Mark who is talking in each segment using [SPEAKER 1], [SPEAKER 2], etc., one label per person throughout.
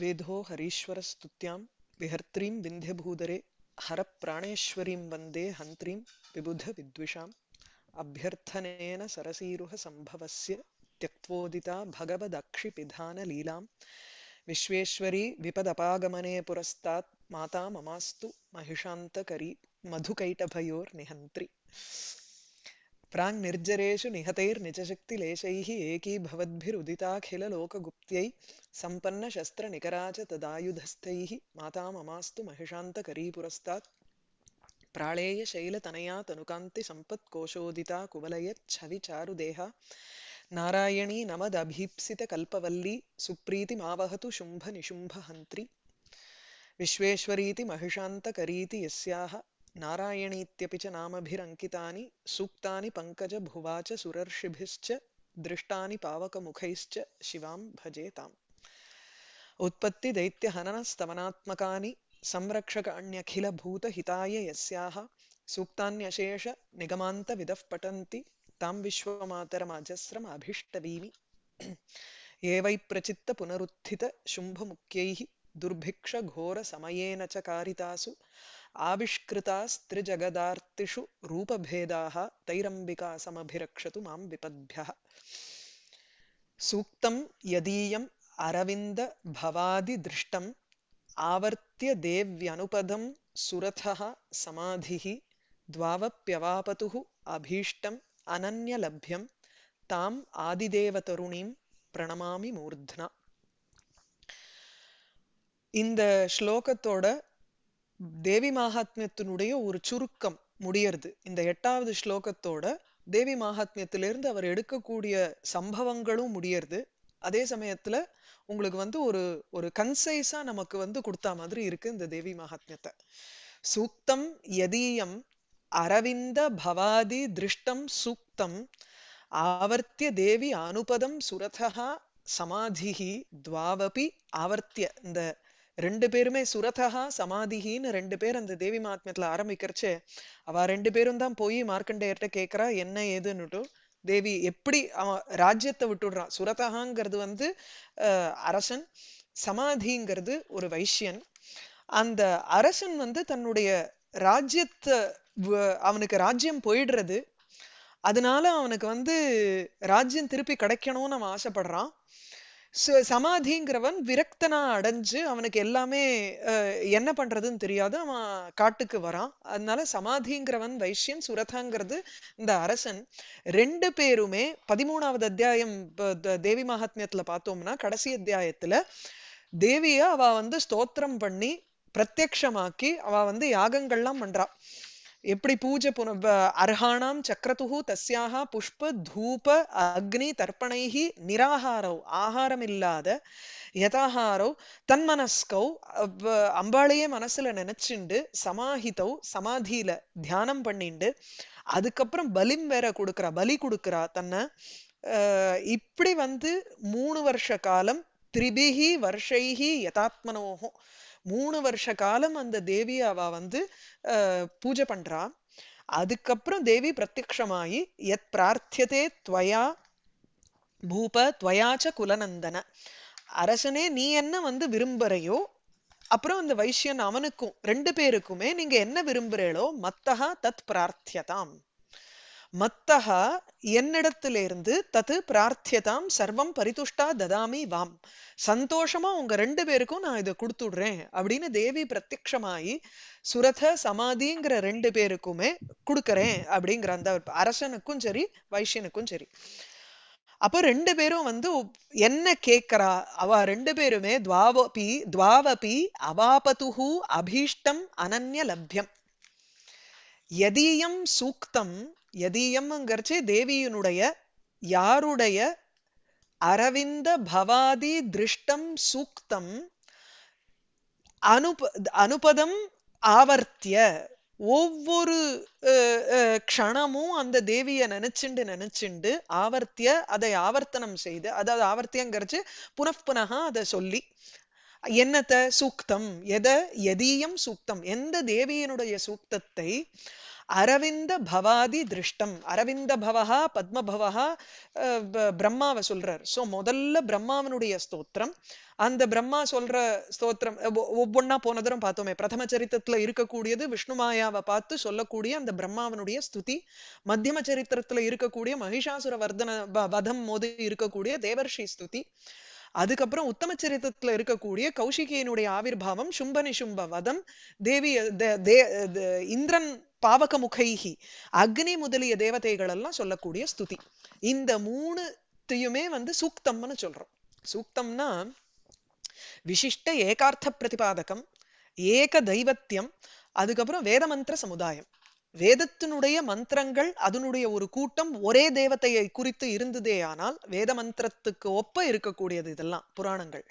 [SPEAKER 1] वेधो हरीश्वरस्तुत्यां विहर्त्रीं विन्ध्यभूदरे हरप्राणेश्वरीं वन्दे हन्त्रीं विबुधविद्विषाम् अभ्यर्थनेन सरसीरुहसम्भवस्य त्यक्त्वोदिता भगवदक्षिपिधानलीलां विश्वेश्वरी विपदपागमने पुरस्तात् माता ममास्तु महिषान्तकरी मधुकैटभयोर्निहन्त्री प्राङ्निर्जरेषु निहतैर्निजशक्तिलेशैः एकीभवद्भिरुदिताखिललोकगुप्त्यै सम्पन्नशस्त्रनिकरा च तदायुधस्थैः माता ममास्तु महिषान्तकरीपुरस्तात् प्राळेयशैलतनया तनुकान्तिसम्पत्कोशोदिता कुवलयच्छविचारुदेहा नारायणी नमदभीप्सितकल्पवल्ली सुप्रीतिमावहतु शुम्भनिशुम्भहन्त्री विश्वेश्वरीति महिषान्तकरीति यस्याः नारायणीत्यपि च नामभिरङ्कितानि सूक्तानि पङ्कजभुवा च सुरर्षिभिश्च दृष्टानि पावकमुखैश्च शिवां भजेताम् उत्पत्तिदैत्यहननस्तवनात्मकानि संरक्षकाण्यखिलभूतहिताय यस्याः सूक्तान्यशेषनिगमान्तविदः पठन्ति तां विश्वमातरमाजस्रमभिष्टवीमि ये वै प्रचित्तपुनरुत्थितशुम्भमुख्यैः दुर्भिक्षघोरसमयेन च कारितासु आविष्कृतास्त्रिजगदार्तिषु रूपभेदाः तैरम्बिकासमभिरक्षतु मां विपद्भ्यः सूक्तं यदीयम् अरविन्दभवादिदृष्टम् आवर्त्य देव्यनुपधं सुरथः समाधिः द्वावप्यवापतुः अभीष्टम् अनन्यलभ्यं ताम् आदिदेवतरुणीं प्रणमामि मूर्ध्ना இந்த ஸ்லோகத்தோட தேவி மகாத்மியத்தினுடைய ஒரு சுருக்கம் முடியறது இந்த எட்டாவது ஸ்லோகத்தோட தேவி மகாத்மியத்திலிருந்து அவர் எடுக்கக்கூடிய சம்பவங்களும் முடியறது அதே சமயத்துல உங்களுக்கு வந்து ஒரு ஒரு கன்சைஸா நமக்கு வந்து கொடுத்த மாதிரி இருக்கு இந்த தேவி மகாத்மியத்தை சூக்தம் எதீயம் அரவிந்த பவாதி திருஷ்டம் சூக்தம் ஆவர்த்திய தேவி அனுபதம் சுரதா சமாதிகி துவாவபி ஆவர்த்திய இந்த ரெண்டு பேருமே சுரதஹா சமாதிகின்னு ரெண்டு பேர் அந்த தேவி மகாத்மியத்துல ஆரம்பிக்கிறச்சு அவ ரெண்டு பேரும் தான் போய் மார்க்கண்டேயர்கிட்ட கேட்கறா என்ன ஏதுன்னுட்டு தேவி எப்படி அவன் ராஜ்யத்தை விட்டுடுறான் சுரதகாங்கிறது வந்து அரசன் சமாதிங்கிறது ஒரு வைஷ்யன் அந்த அரசன் வந்து தன்னுடைய ராஜ்யத்தை அவனுக்கு ராஜ்யம் போயிடுறது அதனால அவனுக்கு வந்து ராஜ்யம் திருப்பி கிடைக்கணும்னு அவன் ஆசைப்படுறான் சமாதிங்கிறவன் விரக்தனா அடைஞ்சு அவனுக்கு எல்லாமே என்ன பண்றதுன்னு தெரியாது அவன் காட்டுக்கு வரான் அதனால சமாதிங்கிறவன் வைஷ்யன் சுரதாங்கிறது இந்த அரசன் ரெண்டு பேருமே பதிமூணாவது அத்தியாயம் தேவி மகாத்மியத்துல பார்த்தோம்னா கடைசி அத்தியாயத்துல தேவிய அவ வந்து ஸ்தோத்திரம் பண்ணி பிரத்யக்ஷமாக்கி அவ வந்து யாகங்கள்லாம் பண்றா எப்படி பூஜ புன அர்ஹாணாம் சக்கரதுஹு தஸ்யாக புஷ்ப தூப அக்னி தர்ப்பணைஹி நிராகாரோ ஆகாரமில்லாத யதாகாரோ தன்மனஸ்கௌ அம்பாளையே மனசுல நினைச்சுண்டு சமாஹிதௌ சமாதியில தியானம் பண்ணிண்டு அதுக்கப்புறம் பலிம் வேற கொடுக்குறா பலி கொடுக்குறா தன்னை இப்படி வந்து மூணு வருஷ காலம் திரிபிகி வருஷைகி யதாத்மனோகம் மூணு வருஷ காலம் அந்த தேவி அவ வந்து பூஜை பண்றா அதுக்கப்புறம் தேவி பிரத்யமாயி எத் பிரார்த்தியதே துவயா பூப துவயாச்ச குலநந்தன அரசனே நீ என்ன வந்து விரும்புறையோ அப்புறம் அந்த வைஷ்யன் அவனுக்கும் ரெண்டு பேருக்குமே நீங்க என்ன விரும்புறீங்களோ மத்தகா தத் பிரார்த்தியதாம் மத்தகா என்னிடத்திலிருந்து தத்து பிரார்த்தியதாம் சர்வம் பரிதுஷ்டா ததாமி வாம் சந்தோஷமா உங்க ரெண்டு பேருக்கும் நான் இதை கொடுத்துடுறேன் அப்படின்னு தேவி பிரத்யமாயி சுரத சமாதிங்கிற ரெண்டு பேருக்குமே கொடுக்கறேன் அப்படிங்கிற அந்த அரசனுக்கும் சரி வைஷ்யனுக்கும் சரி அப்போ ரெண்டு பேரும் வந்து என்ன கேட்கறா அவ ரெண்டு பேருமே துவாவபி துவாவபி அவாபதுஹு அபீஷ்டம் அனன்ய லப்யம் எதீயம் சூக்தம் யதீயம்ங்கிறச்சு தேவியினுடைய யாருடைய அரவிந்த பவாதி திருஷ்டம் சூக்தம் அனுப அனுபதம் ஆவர்த்திய ஒவ்வொரு க்ஷணமும் அந்த தேவியை நினைச்சுண்டு நினைச்சுண்டு ஆவர்த்திய அதை ஆவர்த்தனம் செய்து அதாவது ஆவர்த்தியங்கிறச்சு புனப்புனகா அதை சொல்லி என்னத்தை சூக்தம் எதை எதீயம் சூக்தம் எந்த தேவியினுடைய சூக்தத்தை அரவிந்த பவாதி திருஷ்டம் அரவிந்த பவகா பத்மபவகா பிரம்மாவை சொல்றார் ஸோ முதல்ல பிரம்மாவனுடைய ஸ்தோத்திரம் அந்த பிரம்மா சொல்ற ஸ்தோத்திரம் ஒவ்வொன்னா போன தரம் பார்த்தோமே பிரதம சரித்திரத்துல இருக்கக்கூடியது விஷ்ணு மாயாவை பார்த்து சொல்லக்கூடிய அந்த பிரம்மாவனுடைய ஸ்துதி மத்தியம சரித்திரத்துல இருக்கக்கூடிய மகிஷாசுர வர்தன வதம் மோது இருக்கக்கூடிய தேவர்ஷி ஸ்துதி அதுக்கப்புறம் உத்தமச்சரித்தத்துல இருக்கக்கூடிய கௌஷிகியனுடைய ஆவிர்வாவம் சும்பனி சும்ப வதம் தேவி இந்திரன் பாவக முகைகி அக்னி முதலிய தேவதைகள் எல்லாம் சொல்லக்கூடிய ஸ்துதி இந்த மூணுத்தையுமே வந்து சூக்தம்னு சொல்றோம் சூக்தம்னா விசிஷ்ட ஏகார்த்த பிரதிபாதகம் ஏக தெய்வத்தியம் அதுக்கப்புறம் வேத மந்திர சமுதாயம் வேதத்தினுடைய மந்திரங்கள் அதனுடைய ஒரு கூட்டம் ஒரே தேவத்தையை குறித்து இருந்ததே ஆனால் வேத மந்திரத்துக்கு ஒப்ப இருக்கக்கூடியது இதெல்லாம் புராணங்கள்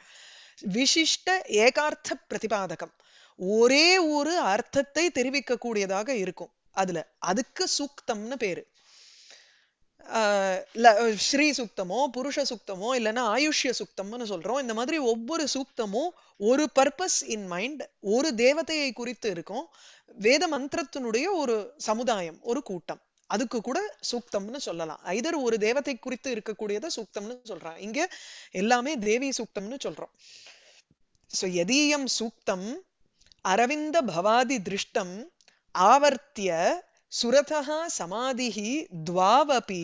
[SPEAKER 1] விசிஷ்ட ஏகார்த்த பிரதிபாதகம் ஒரே ஒரு அர்த்தத்தை தெரிவிக்கக்கூடியதாக இருக்கும் அதுல அதுக்கு சூக்தம்னு பேரு ஸ்ரீ சுக்தமோ புருஷ சுக்தமோ இல்லைன்னா ஆயுஷ்ய சுக்தம்னு சொல்றோம் இந்த மாதிரி ஒவ்வொரு சூக்தமும் ஒரு பர்பஸ் இன் மைண்ட் ஒரு தேவதையை குறித்து இருக்கும் வேத மந்திரத்தினுடைய ஒரு சமுதாயம் ஒரு கூட்டம் அதுக்கு கூட சூக்தம்னு சொல்லலாம் ஐதர் ஒரு தேவத்தை குறித்து இருக்கக்கூடியதை சூக்தம்னு சொல்றான் இங்க எல்லாமே தேவி சூக்தம்னு சொல்றோம் ஸோ எதீயம் சூக்தம் அரவிந்த பவாதி திருஷ்டம் ஆவர்த்திய सुरतः சமாதி துவாவபி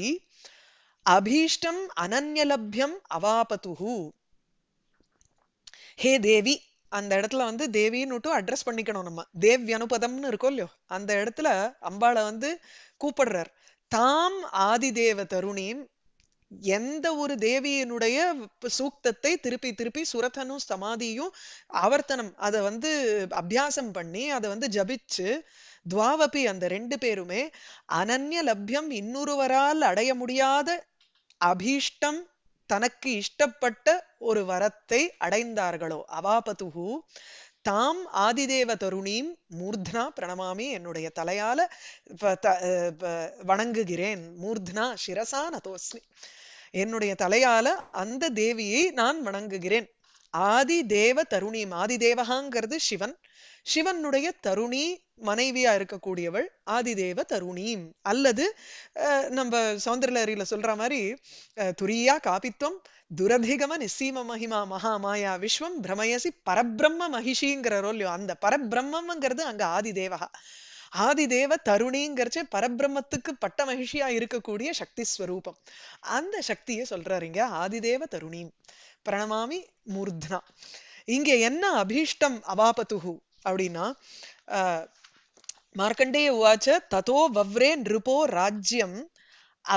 [SPEAKER 1] அபீஷ்டம் அனன்யலப்யம் அவாபது ஹே தேவி அந்த இடத்துல வந்து தேவின்னு அட்ரஸ் பண்ணிக்கணும் நம்ம தேவ் அனுபதம்னு இருக்கோம் இல்லையோ அந்த இடத்துல அம்பாளை வந்து கூப்பிடுறார் தாம் ஆதிதேவ தருணீம் எந்த ஒரு தேவியினுடைய சூக்தத்தை திருப்பி திருப்பி சுரதனும் சமாதியும் ஆவர்த்தனம் அதை வந்து அபியாசம் பண்ணி அதை வந்து ஜபிச்சு துவாவபி அந்த ரெண்டு பேருமே அனன்ய லப்யம் இன்னொருவரால் அடைய முடியாத அபீஷ்டம் தனக்கு இஷ்டப்பட்ட ஒரு வரத்தை அடைந்தார்களோ அவாபதுகு தாம் ஆதிதேவ தருணீம் மூர்த்னா பிரணமாமி என்னுடைய தலையால வணங்குகிறேன் மூர்த்னா சிரசா நதோஸ்மி என்னுடைய தலையால அந்த தேவியை நான் வணங்குகிறேன் ஆதி தேவ தருணீம் ஆதி தேவகாங்கிறது சிவன் சிவனுடைய தருணி மனைவியா இருக்கக்கூடியவள் ஆதிதேவ தருணீம் அல்லது நம்ம சௌந்தரலரியில சொல்ற மாதிரி துரியா காபித்வம் துரதிகம நிசீம மகிமா மகாமாயா விஸ்வம் பிரமயசி பரபிரம்ம மகிஷிங்கிற ரோல்யோ அந்த பரபிரம்மங்கிறது அங்க ஆதி தேவகா ஆதிதேவ தருணிங்கிறச்சே பரபிரம்மத்துக்கு பட்ட மகிழ்ச்சியா இருக்கக்கூடிய சக்தி ஸ்வரூபம் அந்த சக்தியை சொல்றாருங்க ஆதிதேவ தருணி பிரணமாமி மூர்த்னா இங்க என்ன அபீஷ்டம் அவாபத்துஹு அப்படின்னா மார்க்கண்டேய உவாச்ச ததோ வவ்ரே நிருபோ ராஜ்யம்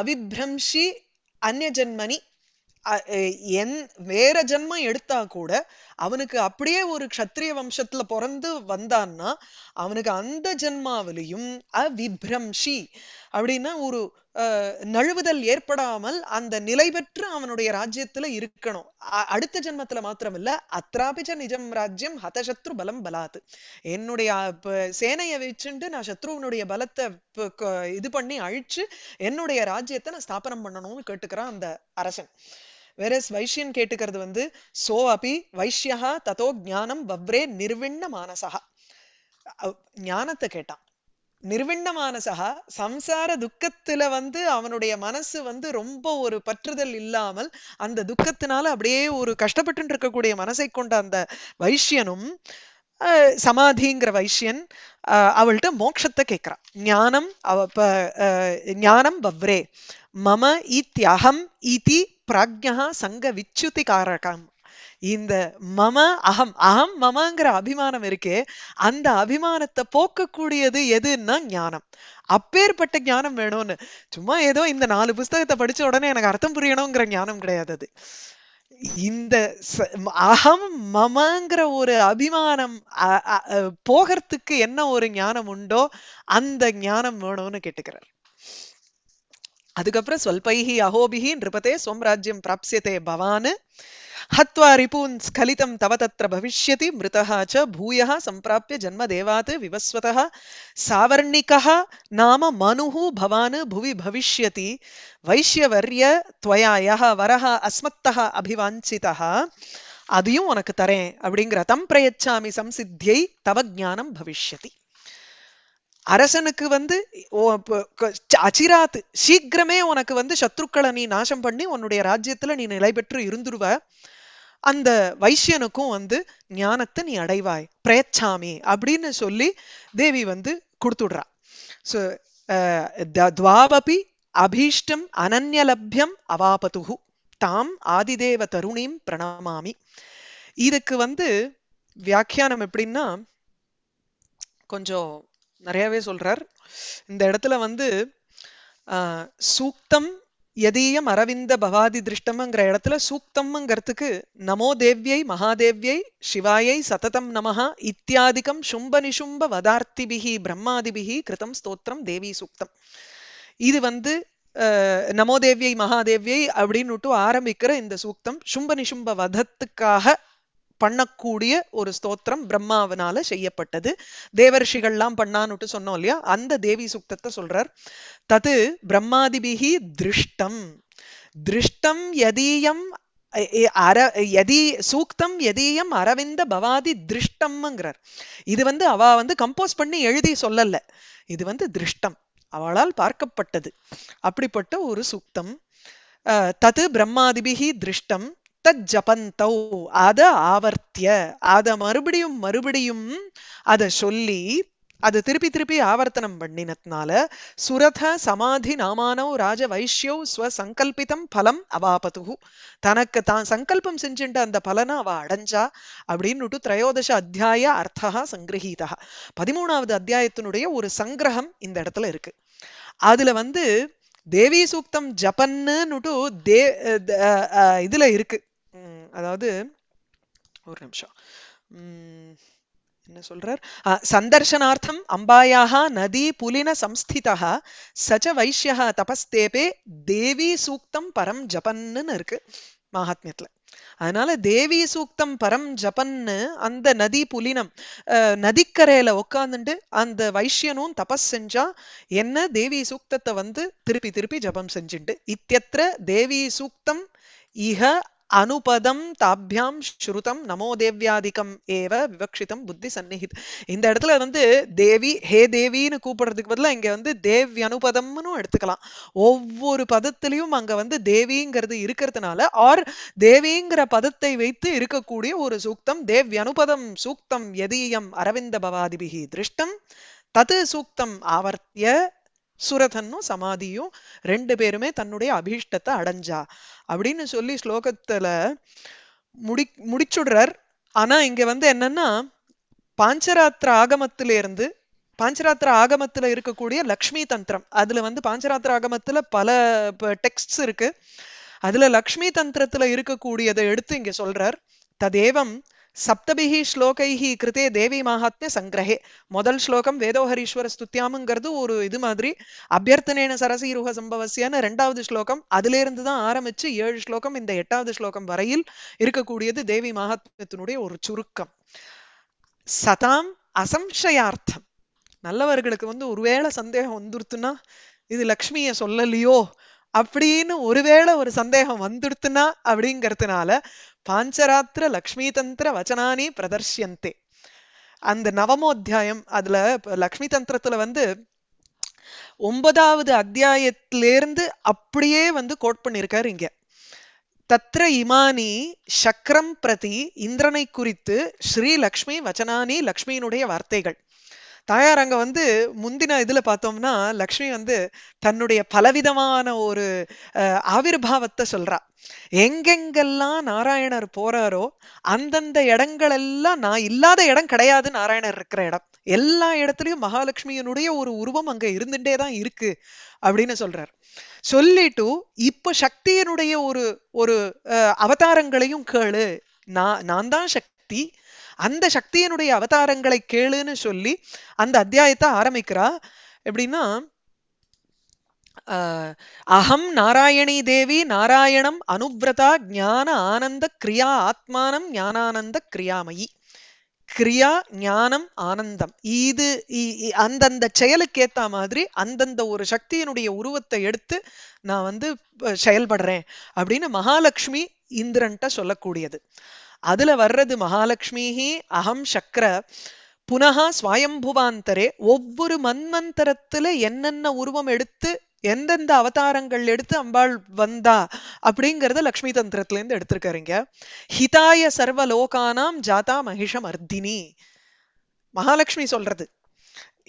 [SPEAKER 1] அவிப்ரம்ஷி அந்நஜன்மனி என் வேற ஜென்மம் எடுத்தா கூட அவனுக்கு அப்படியே ஒரு க்ஷத்ரிய வம்சத்துல பிறந்து வந்தான்னா அவனுக்கு அந்த ஜென்மாவிலையும் அவிப்ரம்ஷி அப்படின்னா ஒரு நழுவுதல் ஏற்படாமல் அந்த நிலை பெற்று அவனுடைய ராஜ்யத்துல இருக்கணும் அடுத்த ஜென்மத்துல மாத்திரமில்ல அத்ராபிச்ச நிஜம் ராஜ்யம் ஹதசத்ரு பலம் பலாது என்னுடைய சேனையை வச்சுட்டு நான் சத்ருவனுடைய பலத்தை இது பண்ணி அழிச்சு என்னுடைய ராஜ்யத்தை நான் ஸ்தாபனம் பண்ணணும்னு கேட்டுக்கிறான் அந்த அரசன் வேறஸ் வைஷ்யன் கேட்டுக்கிறது வந்து சோ அபி வைஷ்யா ததோ ஜானம் வவ்ரே நிர்விண்ண மானசா ஞானத்தை கேட்டான் நிர்விண்ண மானசா சம்சார துக்கத்துல வந்து அவனுடைய மனசு வந்து ரொம்ப ஒரு பற்றுதல் இல்லாமல் அந்த துக்கத்தினால அப்படியே ஒரு கஷ்டப்பட்டு இருக்கக்கூடிய மனசை கொண்ட அந்த வைஷ்யனும் சமாதிங்கிற வைஷ்யன் அவள்கிட்ட மோட்சத்தை கேட்கிறான் ஞானம் அவ ஞானம் வவ்ரே மம இத்தியகம் இதி பிராஜ்யா சங்க விச்சுதி காரகம் இந்த மம அகம் அகம் மமங்கிற அபிமானம் இருக்கே அந்த அபிமானத்தை போக்கக்கூடியது எதுன்னா ஞானம் அப்பேற்பட்ட ஞானம் வேணும்னு சும்மா ஏதோ இந்த நாலு புஸ்தகத்தை படிச்ச உடனே எனக்கு அர்த்தம் புரியணுங்கிற ஞானம் கிடையாது அது இந்த அகம் மமங்கிற ஒரு அபிமானம் போகிறதுக்கு என்ன ஒரு ஞானம் உண்டோ அந்த ஞானம் வேணும்னு கேட்டுக்கிறார் அதுக்கப்புறம் சொல்பைஹி அஹோபிஹி நிருபதே ஸ்வம்ராஜ்யம் பிராப்சியதே பவான் हत्वा रिपून् स्खलितं तव त्र भविष्यति मृत चूय संप्राप्य जन्मदेवात जन्मदेवात् विवस्वतः सावर्णिकः नाम मनुः भवान् भुवि भविष्यति वैश्यवर्य त्वया यः वरः अस्मत्तः अभिवाञ्छितः அதையும் உனக்கு தரேன் அப்படிங்கிற தம் பிரயச்சாமி சம்சித்தியை தவ ஜானம் பவிஷ்யதி அரசனுக்கு வந்து அச்சிராத்து சீக்கிரமே உனக்கு வந்து சத்ருக்களை நீ நாசம் பண்ணி உன்னுடைய ராஜ்யத்துல நீ நிலை பெற்று இருந்துருவ அந்த வைசியனுக்கும் வந்து ஞானத்தை நீ அடைவாய் பிரயச்சாமி அப்படின்னு சொல்லி தேவி வந்து கொடுத்துடுறா ஸோ துவாபபி அபீஷ்டம் அனன்யலபியம் அவாபதுகு தாம் ஆதிதேவ தருணீம் பிரணமாமி இதுக்கு வந்து வியாக்கியானம் எப்படின்னா கொஞ்சம் நிறையவே சொல்றார் இந்த இடத்துல வந்து சூக்தம் எதீயம் அரவிந்த பவாதி திருஷ்டம்ங்கிற இடத்துல சூக்தம்ங்கிறதுக்கு நமோ தேவியை மகாதேவியை சிவாயை சததம் நமஹா இத்தியாதிக்கம் சும்ப நிஷும்ப வதார்த்திபிகி பிரம்மாதிபிகி கிருதம் ஸ்தோத்திரம் தேவி சூக்தம் இது வந்து நமோ தேவியை மகாதேவியை அப்படின்னுட்டு ஆரம்பிக்கிற இந்த சூக்தம் சும்ப நிஷும்ப வதத்துக்காக பண்ணக்கூடிய ஒரு ஸ்தோத்திரம் பிரம்மாவனால செய்யப்பட்டது தேவர்ஷிகள்லாம் பண்ணான்னுட்டு சொன்னோம் இல்லையா அந்த தேவி சுக்தத்தை சொல்றார் தது பிரம்மாதிபிகி திருஷ்டம் திருஷ்டம் எதீயம் அர எதி சூக்தம் எதீயம் அரவிந்த பவாதி திருஷ்டம்ங்கிறார் இது வந்து அவ வந்து கம்போஸ் பண்ணி எழுதி சொல்லல இது வந்து திருஷ்டம் அவளால் பார்க்கப்பட்டது அப்படிப்பட்ட ஒரு சூக்தம் தது பிரம்மாதிபிகி திருஷ்டம் தஜபந்தௌ அத ஆவர்த்திய அத மறுபடியும் மறுபடியும் அத சொல்லி அது திருப்பி திருப்பி ஆவர்த்தனம் பண்ணினத்னால சுரத சமாதி நாமானோ ராஜ வைஷ்யோ சங்கல்பித்தம் பலம் அவாபத்து தனக்கு தான் சங்கல்பம் செஞ்சுட்ட அந்த பலனை அவ அடைஞ்சா அப்படின்னுட்டு திரையோதச அத்தியாய அர்த்தா சங்கிரஹீதா பதிமூணாவது அத்தியாயத்தினுடைய ஒரு சங்கிரகம் இந்த இடத்துல இருக்கு அதுல வந்து தேவி சூக்தம் ஜப்பன்னுட்டு தே இதுல இருக்கு அதாவது ஒரு நிமிஷம் என்ன சொல்றார் சந்தர்ஷனார்த்தம் அம்பாயாக நதி புலின சம்ஸ்திதா சச்ச வைஷ்யா தபஸ்தேபே தேவி சூக்தம் பரம் ஜபன்னு இருக்கு மகாத்மியத்துல அதனால தேவி சூக்தம் பரம் ஜபன்னு அந்த நதி புலினம் நதிக்கரையில உட்காந்துட்டு அந்த வைஷ்யனும் தபஸ் செஞ்சா என்ன தேவி சூக்தத்தை வந்து திருப்பி திருப்பி ஜபம் செஞ்சுட்டு இத்தியத்திர தேவி சூக்தம் இஹ அனுபதம் தாபியாம் ஸ்ருதம் நமோ தேவியாதிக்கம் ஏவ விவக்ஷிதம் புத்தி சந்நிஹித் இந்த இடத்துல வந்து தேவி ஹே தேவின்னு கூப்பிடுறதுக்கு பதிலாக இங்க வந்து தேவி அனுபதம்னு எடுத்துக்கலாம் ஒவ்வொரு பதத்திலையும் அங்க வந்து தேவிங்கிறது இருக்கிறதுனால ஆர் தேவிங்கிற பதத்தை வைத்து இருக்கக்கூடிய ஒரு சூக்தம் தேவி அனுபதம் சூக்தம் எதீயம் அரவிந்த பவாதிபிகி திருஷ்டம் தது சூக்தம் ஆவர்த்திய சுரதனும் சமாதியும் ரெண்டு பேருமே தன்னுடைய அபீஷ்டத்தை அடைஞ்சா அப்படின்னு சொல்லி ஸ்லோகத்துல முடி முடிச்சுடுறார் ஆனா இங்க வந்து என்னன்னா பாஞ்சராத்திர ஆகமத்தில இருந்து பாஞ்சராத்திர ஆகமத்துல இருக்கக்கூடிய லக்ஷ்மி தந்திரம் அதுல வந்து பாஞ்சராத்திர ஆகமத்துல பல டெக்ஸ்ட்ஸ் இருக்கு அதுல லக்ஷ்மி தந்திரத்துல இருக்கக்கூடியதை எடுத்து இங்க சொல்றார் ததேவம் சப்தபிகி ஸ்லோகைஹி கிருத்தே தேவி மகாத்மிய சங்கிரஹே முதல் ஸ்லோகம் வேதோஹரீஸ்வர ஸ்துத்தியாமுங்கிறது ஒரு இது மாதிரி அபியர்த்தனேன சரசீருக சம்பவசியான ரெண்டாவது ஸ்லோகம் அதிலிருந்து தான் ஆரம்பிச்சு ஏழு ஸ்லோகம் இந்த எட்டாவது ஸ்லோகம் வரையில் இருக்கக்கூடியது தேவி மகாத்மியத்தினுடைய ஒரு சுருக்கம் சதாம் அசம்சயார்த்தம் நல்லவர்களுக்கு வந்து ஒருவேளை சந்தேகம் வந்துடுத்துன்னா இது லக்ஷ்மியை சொல்லலையோ அப்படின்னு ஒருவேளை ஒரு சந்தேகம் வந்துடுத்துனா அப்படிங்கிறதுனால பாஞ்சராத்திர தந்திர வச்சனானி பிரதர்ஷியந்தே அந்த நவமோத்தியாயம் அதுல லக்ஷ்மி தந்திரத்துல வந்து ஒன்பதாவது அத்தியாயத்திலேருந்து அப்படியே வந்து கோட் பண்ணியிருக்காரு இங்க தத்ர இமானி சக்கரம் பிரதி இந்திரனை குறித்து ஸ்ரீலக்ஷ்மி வச்சனானி லக்ஷ்மியினுடைய வார்த்தைகள் தாயார் அங்க வந்து முந்தின இதுல பார்த்தோம்னா லக்ஷ்மி வந்து தன்னுடைய பலவிதமான ஒரு பாவத்தை சொல்றா எங்கெங்கெல்லாம் நாராயணர் போறாரோ அந்தந்த இடங்கள் எல்லாம் நான் இல்லாத இடம் கிடையாது நாராயணர் இருக்கிற இடம் எல்லா இடத்துலயும் மகாலட்சுமியினுடைய ஒரு உருவம் அங்க இருந்துட்டே தான் இருக்கு அப்படின்னு சொல்றார் சொல்லிட்டு இப்போ சக்தியினுடைய ஒரு ஒரு அவதாரங்களையும் கேளு நான் நான் தான் சக்தி அந்த சக்தியினுடைய அவதாரங்களை கேளுன்னு சொல்லி அந்த அத்தியாயத்தை ஆரம்பிக்கிறா எப்படின்னா அகம் நாராயணி தேவி நாராயணம் அனுவிரதா ஞான ஆனந்த கிரியா ஆத்மானம் ஞானானந்த கிரியாமயி கிரியா ஞானம் ஆனந்தம் இது அந்தந்த செயலுக்கு ஏத்த மாதிரி அந்தந்த ஒரு சக்தியினுடைய உருவத்தை எடுத்து நான் வந்து செயல்படுறேன் அப்படின்னு மகாலட்சுமி இந்திரன்ட்ட சொல்லக்கூடியது அதுல வர்றது மகாலட்சுமிஹி அகம் சக்கர புனகா ஸ்வயம்புவாந்தரே ஒவ்வொரு மன்மந்தரத்துல என்னென்ன உருவம் எடுத்து எந்தெந்த அவதாரங்கள் எடுத்து அம்பாள் வந்தா அப்படிங்கறத லக்ஷ்மி தந்திரத்துல இருந்து எடுத்திருக்காருங்க ஹிதாய சர்வ லோகானாம் ஜாதா மகிஷ மர்தினி மகாலட்சுமி சொல்றது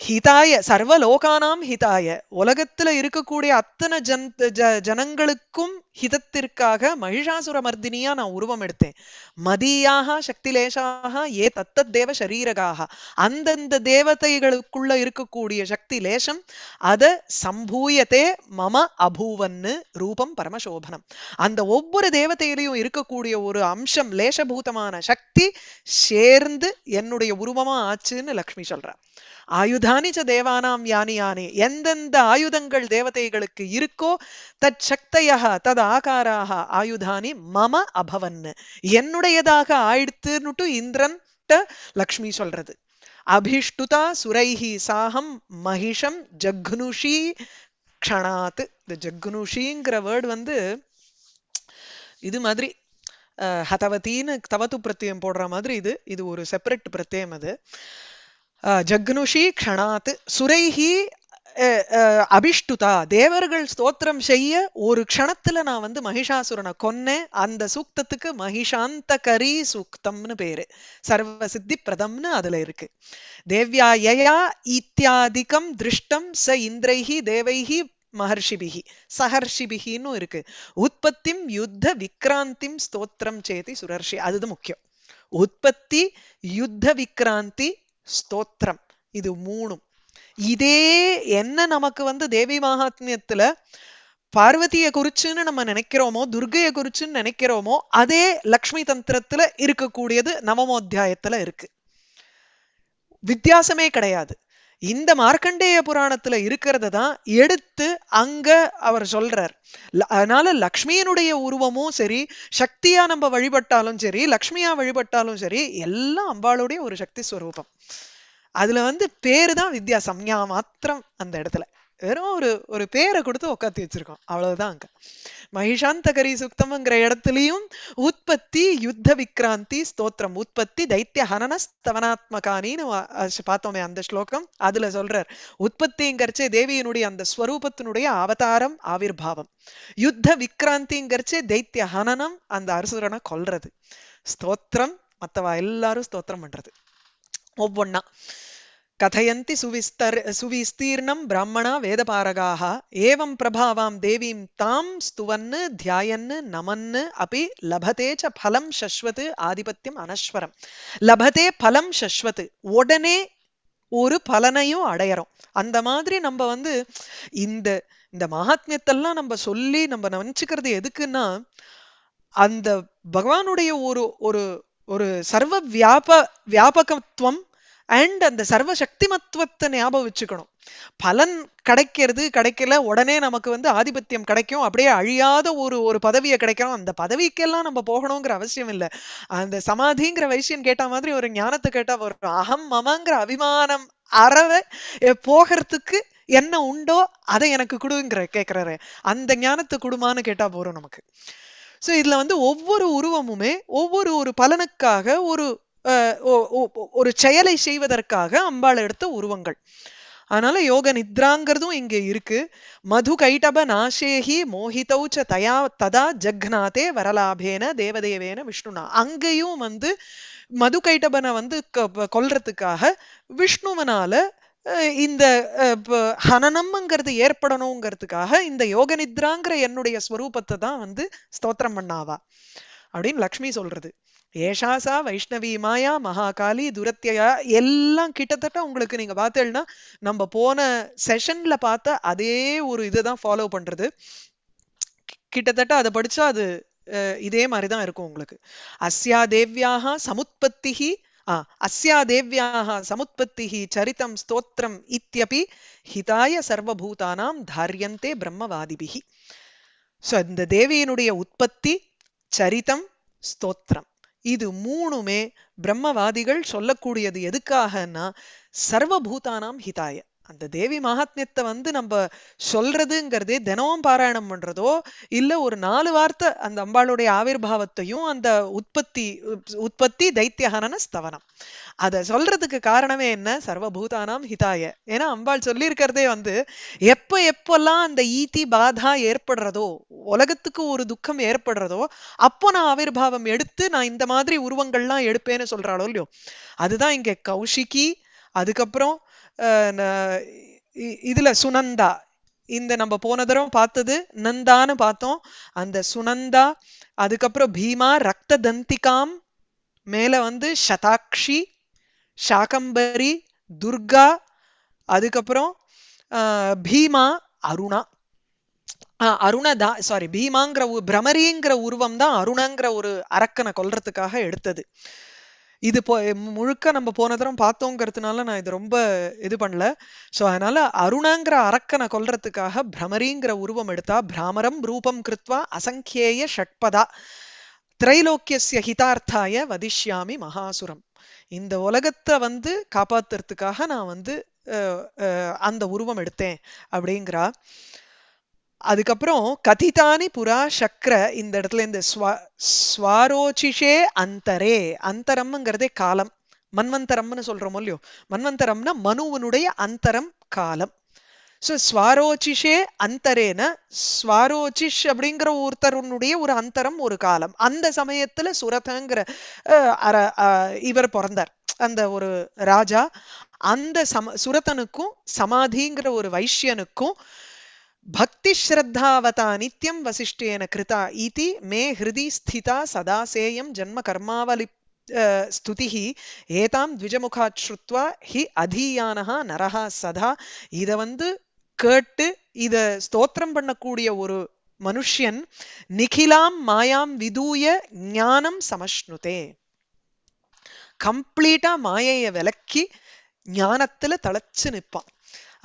[SPEAKER 1] ஹிதாய சர்வ லோகானாம் ஹிதாய உலகத்துல இருக்கக்கூடிய அத்தனை ஜன் ஜ ஜனங்களுக்கும் ஹிதத்திற்காக மகிஷாசுர மர்தினியா நான் உருவம் எடுத்தேன் மதியாக சக்திலேஷாக ஏ தத்த தேவ சரீரகாக அந்தந்த தேவதைகளுக்குள்ள இருக்கக்கூடிய சக்தி லேசம் அத சம்பூயத்தே மம அபூவன்னு ரூபம் பரமசோபனம் அந்த ஒவ்வொரு தேவதையிலையும் இருக்கக்கூடிய ஒரு அம்சம் லேசபூதமான சக்தி சேர்ந்து என்னுடைய உருவமா ஆச்சுன்னு லக்ஷ்மி சொல்றா ஆயுத யுத்தானிச்ச தேவானாம் யானி யானி எந்தெந்த ஆயுதங்கள் தேவதைகளுக்கு இருக்கோ தத் சக்தையாக தத் ஆகாராக ஆயுதானி மம அபவன் என்னுடையதாக ஆயிடுத்துன்னுட்டு இந்திரன் லக்ஷ்மி சொல்றது அபிஷ்டுதா சுரைஹி சாஹம் மகிஷம் ஜக்னுஷி க்ஷணாத் இந்த ஜக்னுஷிங்கிற வேர்டு வந்து இது மாதிரி ஹதவத்தின்னு தவத்து பிரத்தியம் போடுற மாதிரி இது இது ஒரு செப்பரேட் பிரத்தியம் அது ஜக்னுஷி க்ஷணாத் சுரைஹி அபிஷ்டுதா தேவர்கள் ஸ்தோத்திரம் செய்ய ஒரு க்ஷணத்துல நான் வந்து மகிஷாசுரனை கொன்னேன் அந்த சூக்தத்துக்கு மகிஷாந்த கரி சூக்தம்னு பேரு சர்வ சித்தி பிரதம்னு அதுல இருக்கு தேவ்யா யயா இத்தியாதிக்கம் திருஷ்டம் ச இந்திரைஹி தேவைஹி மகர்ஷிபிகி சஹர்ஷிபிகின்னு இருக்கு உற்பத்திம் யுத்த விக்ராந்தி ஸ்தோத்திரம் சேதி சுரர்ஷி அதுதான் முக்கியம் உற்பத்தி யுத்த விக்ராந்தி ஸ்தோத்திரம் இது மூணும் இதே என்ன நமக்கு வந்து தேவி மகாத்மியத்துல பார்வதியை குறிச்சுன்னு நம்ம நினைக்கிறோமோ துர்கையை குறிச்சுன்னு நினைக்கிறோமோ அதே லக்ஷ்மி தந்திரத்துல இருக்கக்கூடியது நவமோத்தியாயத்துல இருக்கு வித்தியாசமே கிடையாது இந்த மார்க்கண்டேய புராணத்துல இருக்கிறத தான் எடுத்து அங்க அவர் சொல்றார் அதனால லக்ஷ்மியனுடைய உருவமும் சரி சக்தியா நம்ம வழிபட்டாலும் சரி லக்ஷ்மியா வழிபட்டாலும் சரி எல்லாம் அம்பாளுடைய ஒரு சக்தி ஸ்வரூபம் அதுல வந்து பேரு தான் வித்யா சம்யா மாத்திரம் அந்த இடத்துல வெறும் ஒரு ஒரு பேரை கொடுத்து உட்காந்து வச்சிருக்கோம் அவ்வளவுதான் அங்க மகிஷாந்தகரி சுக்தம்ங்கிற இடத்துலயும் உற்பத்தி யுத்த விக்ராந்தி ஸ்தோத்திரம் உற்பத்தி தைத்திய ஹனன ஸ்தவனாத்மகானின்னு பார்த்தோமே அந்த ஸ்லோகம் அதுல சொல்றார் உற்பத்திங்கிறச்சே தேவியினுடைய அந்த ஸ்வரூபத்தினுடைய அவதாரம் பாவம் யுத்த விக்ராந்திங்கிறச்சே தைத்திய ஹனனம் அந்த அரசுரனை கொல்றது ஸ்தோத்திரம் மத்தவா எல்லாரும் ஸ்தோத்திரம் பண்றது ஒவ்வொன்னா கதையந்தி சுவிஸ்தர் சுவிஸ்தீர்ணம் பிராமணா வேதபாரகாக ஏவம் பிரபாவாம் தேவீம் தாம் ஸ்துவன்னு தியாயன்னு நமன்னு அப்படி லபதே ச பலம் சஸ்வத்து ஆதிபத்தியம் அனஸ்வரம் லபதே பலம் சஸ்வத்து உடனே ஒரு பலனையும் அடையறோம் அந்த மாதிரி நம்ம வந்து இந்த இந்த மகாத்மியத்தெல்லாம் நம்ம சொல்லி நம்ம நினச்சிக்கிறது எதுக்குன்னா அந்த பகவானுடைய ஒரு ஒரு ஒரு சர்வ வியாப வியாபகத்துவம் அண்ட் அந்த சர்வ மத்துவத்தை ஞாபகம் வச்சுக்கணும் பலன் கிடைக்கிறது கிடைக்கல உடனே நமக்கு வந்து ஆதிபத்தியம் கிடைக்கும் அப்படியே அழியாத ஒரு ஒரு பதவியை கிடைக்கணும் அந்த பதவிக்கெல்லாம் நம்ம போகணுங்கிற அவசியம் இல்லை அந்த சமாதிங்கிற வைசியன் கேட்ட மாதிரி ஒரு ஞானத்தை கேட்டா வரும் அகம் மமங்கிற அபிமானம் அறவை போகிறதுக்கு என்ன உண்டோ அதை எனக்கு கொடுங்கிற கேட்கிறாரு அந்த ஞானத்தை கொடுமான்னு கேட்டா போகிறோம் நமக்கு ஸோ இதுல வந்து ஒவ்வொரு உருவமுமே ஒவ்வொரு ஒரு பலனுக்காக ஒரு ஒரு செயலை செய்வதற்காக அம்பாள் எடுத்த உருவங்கள் அதனால யோக நித்ராங்கிறதும் இங்க இருக்கு மது கைட்டப நாசேகி மோஹிதௌ ச தயா ததா ஜக்நாதே வரலாபேன தேவதேவேன விஷ்ணுனா அங்கேயும் வந்து மது கைட்டபனை வந்து கொல்றதுக்காக விஷ்ணுவனால இந்த ஹனனம்ங்கிறது ஏற்படணுங்கிறதுக்காக இந்த யோக நித்ராங்கிற என்னுடைய ஸ்வரூபத்தை தான் வந்து ஸ்தோத்திரம் பண்ணாவா அப்படின்னு லக்ஷ்மி சொல்றது ஏஷாசா வைஷ்ணவி மாயா மகாகாலி துரத்தியா எல்லாம் கிட்டத்தட்ட உங்களுக்கு நீங்க பார்த்தேன்னா நம்ம போன செஷன்ல பார்த்த அதே ஒரு இதுதான் ஃபாலோ பண்றது கிட்டத்தட்ட அதை படிச்சா அது இதே மாதிரி தான் இருக்கும் உங்களுக்கு அஸ்யா தேவ்யாக ஆஹ் அஸ்யா தேவ்யாக சமுத்பத்தி சரிதம் ஸ்தோத்திரம் இத்தியபி ஹிதாய சர்வபூதானாம் தாரியந்தே பிரம்மவாதிபிகி ஸோ இந்த தேவியினுடைய உற்பத்தி சரிதம் ஸ்தோத்திரம் இது மூணுமே பிரம்மவாதிகள் சொல்லக்கூடியது எதுக்காகன்னா சர்வபூதானாம் ஹிதாய அந்த தேவி மகாத்மியத்தை வந்து நம்ம சொல்றதுங்கிறதே தினமும் பாராயணம் பண்றதோ இல்ல ஒரு நாலு வார்த்தை அந்த அம்பாளுடைய பாவத்தையும் அந்த உற்பத்தி உற்பத்தி தைத்தியகன ஸ்தவனம் அத சொல்றதுக்கு காரணமே என்ன சர்வபூதானாம் ஹிதாய ஏன்னா அம்பாள் சொல்லியிருக்கிறதே வந்து எப்ப எப்பெல்லாம் அந்த ஈதி பாதா ஏற்படுறதோ உலகத்துக்கு ஒரு துக்கம் ஏற்படுறதோ அப்போ நான் பாவம் எடுத்து நான் இந்த மாதிரி உருவங்கள்லாம் எடுப்பேன்னு சொல்றாளோ இல்லையோ அதுதான் இங்க கௌஷிகி அதுக்கப்புறம் இதுல சுனந்தா இந்த நம்ம போன தரம் பார்த்தது நந்தான்னு பார்த்தோம் அந்த சுனந்தா அதுக்கப்புறம் பீமா ரத்த தந்திகாம் மேல வந்து சதாக்ஷி சாகம்பரி துர்கா அதுக்கப்புறம் பீமா அருணா அருணா தான் சாரி பீமாங்கிற பிரமரிங்கிற உருவம் தான் அருணாங்கிற ஒரு அரக்கனை கொல்றதுக்காக எடுத்தது இது போ முழுக்க நம்ம போன தரம் பார்த்தோங்கிறதுனால நான் இது ரொம்ப இது பண்ணல ஸோ அதனால அருணாங்கிற அரக்கனை கொல்றதுக்காக பிரமரிங்கிற உருவம் எடுத்தா பிராமரம் ரூபம் கிருத்வா அசங்கேய ஷட்பதா திரைலோக்கிய ஹிதார்த்தாய வதிஷ்யாமி மகாசுரம் இந்த உலகத்தை வந்து காப்பாத்துறதுக்காக நான் வந்து அந்த உருவம் எடுத்தேன் அப்படிங்கிறா அதுக்கப்புறம் கதிதானி புறா சக்கர இந்த இடத்துல இந்த ஸ்வாரோச்சிஷே அந்தரே அந்தரம்ங்கிறதே காலம் மன்வந்தரம்னு சொல்றோம் இல்லையோ மன்வந்தரம்னா மனுவனுடைய அந்தரம் காலம் ஸோ ஸ்வாரோச்சிஷே அந்தரேன ஸ்வாரோச்சிஷ் அப்படிங்கிற ஒருத்தருனுடைய ஒரு அந்தரம் ஒரு காலம் அந்த சமயத்துல சுரதங்கிற இவர் பிறந்தார் அந்த ஒரு ராஜா அந்த சம சுரதனுக்கும் சமாதிங்கிற ஒரு வைஷ்யனுக்கும் பக்தி भक्तिश्रद्धावता नित्यं वसिष्ठेन कृता इति मे हृदि स्थिता सदा सेयं கர்மாவலி ஸ்துதிஹி ஏதாம் द्विजमुखात् ஸ்ருத்வா ஹி அதீயானஹா நரஹா சதா இதை வந்து கேட்டு இதை ஸ்தோத்திரம் பண்ணக்கூடிய ஒரு மனுஷ்யன் நிகிலாம் மாயாம் விதூய ஞானம் சமஷ்ணுதே கம்ப்ளீட்டா மாயையை விலக்கி ஞானத்துல தளச்சு நிற்பான்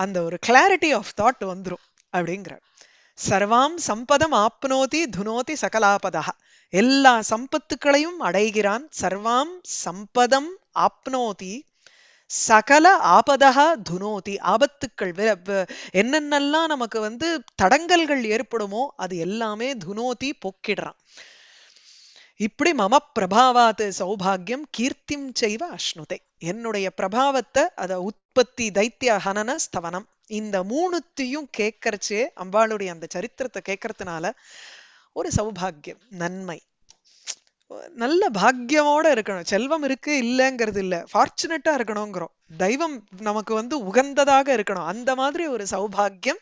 [SPEAKER 1] அந்த ஒரு கிளாரிட்டி ஆஃப் தாட் வந்துடும் அப்படிங்கிறார் சர்வாம் சம்பதம் ஆப்னோதி துனோதி சகலாபதா எல்லா சம்பத்துக்களையும் அடைகிறான் சர்வாம் சம்பதம் ஆப்னோதி சகல ஆபதா துனோதி ஆபத்துக்கள் என்னென்னலாம் நமக்கு வந்து தடங்கல்கள் ஏற்படுமோ அது எல்லாமே துனோதி போக்கிடுறான் இப்படி மம பிரபாவாத் சௌபாகியம் கீர்த்திம் செய்வ அஷ்ணுதை என்னுடைய பிரபாவத்தை அதை உற்பத்தி தைத்திய ஹனன ஸ்தவனம் இந்த மூணுத்தையும் கேட்கறச்சே அம்பாளுடைய அந்த சரித்திரத்தை கேட்கறதுனால ஒரு சௌபாகியம் நன்மை நல்ல பாக்கியமோட இருக்கணும் செல்வம் இருக்கு இல்லைங்கிறது இல்ல ஃபார்ச்சுனேட்டா இருக்கணுங்கிறோம் தெய்வம் நமக்கு வந்து உகந்ததாக இருக்கணும் அந்த மாதிரி ஒரு சௌபாகியம்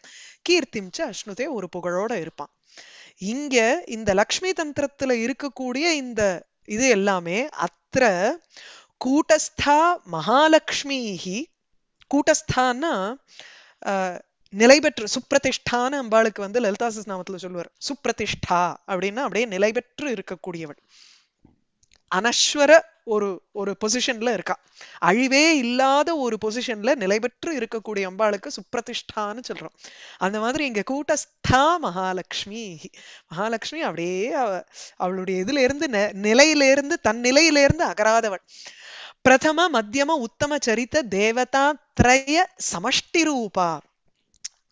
[SPEAKER 1] கீர்த்திம்ச்சு அஷ்ணுதே ஒரு புகழோட இருப்பான் இங்க இந்த லக்ஷ்மி தந்திரத்துல இருக்கக்கூடிய இந்த இது எல்லாமே அத்த கூட்டஸ்தா மகாலட்சுமிஹி கூட்டஸ்தான்னா நிலை பெற்று சுப்பிரதிஷ்டான அம்பாளுக்கு வந்து லலிதா நாமத்துல சொல்லுவார் சுப்பிரதிஷ்டா அப்படின்னா அப்படியே நிலை பெற்று இருக்கக்கூடியவள் அனஸ்வர ஒரு ஒரு பொசிஷன்ல இருக்கா அழிவே இல்லாத ஒரு பொசிஷன்ல நிலை பெற்று இருக்கக்கூடிய அம்பாளுக்கு சுப்பிரதிஷ்டான்னு சொல்றோம் அந்த மாதிரி இங்க கூட்டஸ்தா மகாலட்சுமி மகாலட்சுமி அப்படியே அவ அவளுடைய இதுல இருந்து நிலையிலிருந்து தன் நிலையிலிருந்து அகராதவள் பிரதம மத்தியம உத்தம சரித்த தேவதா திரய சமஷ்டி ரூபா